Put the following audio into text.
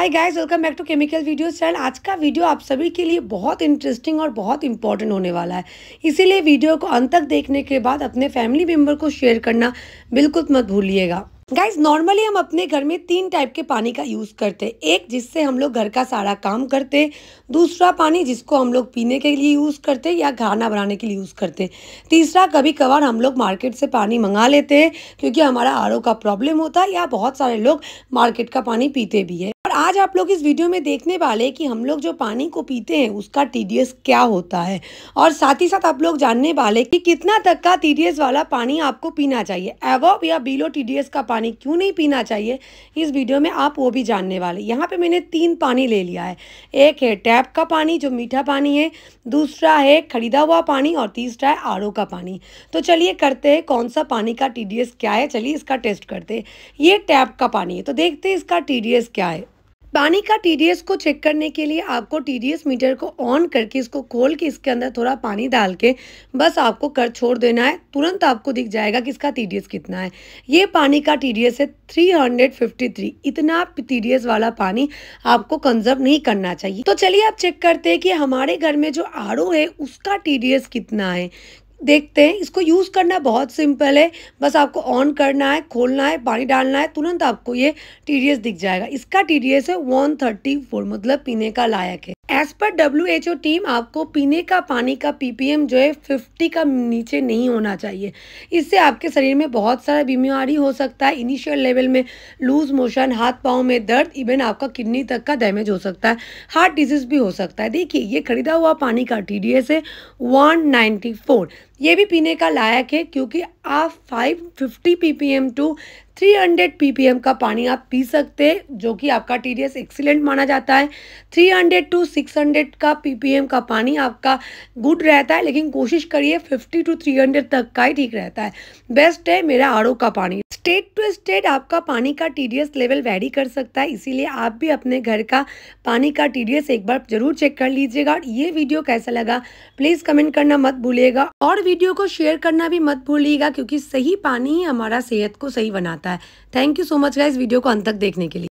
hi guys welcome back to chemical video channel आज का video आप सभी के लिए बहुत इंटरेस्टिंग और बहुत इंपॉर्टेंट होने वाला है इसीलिए वीडियो को अंत तक देखने के बाद अपने फैमिली मेम्बर को शेयर करना बिल्कुल मत भूलिएगा गाइज नॉर्मली हम अपने घर में तीन टाइप के पानी का यूज़ करते हैं एक जिससे हम लोग घर का सारा काम करते दूसरा पानी जिसको हम लोग पीने के लिए यूज़ करते या खाना बनाने के लिए यूज़ करते तीसरा कभी कभार हम लोग मार्केट से पानी मंगा लेते हैं क्योंकि हमारा आर का प्रॉब्लम होता है या बहुत सारे लोग मार्केट का पानी पीते भी है आज आप लोग इस वीडियो में देखने वाले कि हम लोग जो पानी को पीते हैं उसका टी क्या होता है और साथ ही साथ आप लोग जानने वाले कि कितना तक का टी वाला पानी आपको पीना चाहिए एवो या बिलो टी का पानी क्यों नहीं पीना चाहिए इस वीडियो में आप वो भी जानने वाले यहाँ पर मैंने तीन पानी ले लिया है एक है टैप का पानी जो मीठा पानी है दूसरा है खरीदा हुआ पानी और तीसरा है आर का पानी तो चलिए करते हैं कौन सा पानी का टी क्या है चलिए इसका टेस्ट करते हैं ये टैप का पानी है तो देखते हैं इसका टी क्या है पानी का टी को चेक करने के लिए आपको टी मीटर को ऑन करके इसको खोल के इसके अंदर थोड़ा पानी डाल के बस आपको कर छोड़ देना है तुरंत आपको दिख जाएगा कि इसका टी कितना है ये पानी का टी है 353 इतना टी वाला पानी आपको कंजर्व नहीं करना चाहिए तो चलिए आप चेक करते हैं कि हमारे घर में जो आर है उसका टी कितना है देखते हैं इसको यूज़ करना बहुत सिंपल है बस आपको ऑन करना है खोलना है पानी डालना है तुरंत आपको ये टी दिख जाएगा इसका टी डी है वन मतलब पीने का लायक है as per W H O team आपको पीने का पानी का पीपीएम जो है फिफ्टी का नीचे नहीं होना चाहिए इससे आपके शरीर में बहुत सारा बीमारी हो सकता है इनिशियल लेवल में लूज मोशन हाथ पाँव में दर्द इवन आपका किडनी तक का डैमेज हो सकता है हार्ट डिजीज भी हो सकता है देखिए ये खरीदा हुआ पानी का टी डी एस है वन नाइन्टी फोर ये भी पीने का लायक है क्योंकि आप 550 एम टू 300 ppm का पानी आप पी सकते हैं जो कि आपका टी डी एक्सीलेंट माना जाता है 300 टू 600 का ppm का पानी आपका गुड रहता है लेकिन कोशिश करिए 50 टू 300 तक का ही ठीक रहता है बेस्ट है मेरा आड़ो का पानी स्टेट टू स्टेट आपका पानी का टी एस लेवल वेरी कर सकता है इसीलिए आप भी अपने घर का पानी का एस एक बार जरूर चेक कर लीजिएगा ये वीडियो कैसा लगा प्लीज़ कमेंट करना मत भूलिएगा और वीडियो को शेयर करना भी मत भूलिएगा क्योंकि सही पानी ही हमारा सेहत को सही बनाता है thank you so much guys video को अंत तक देखने के लिए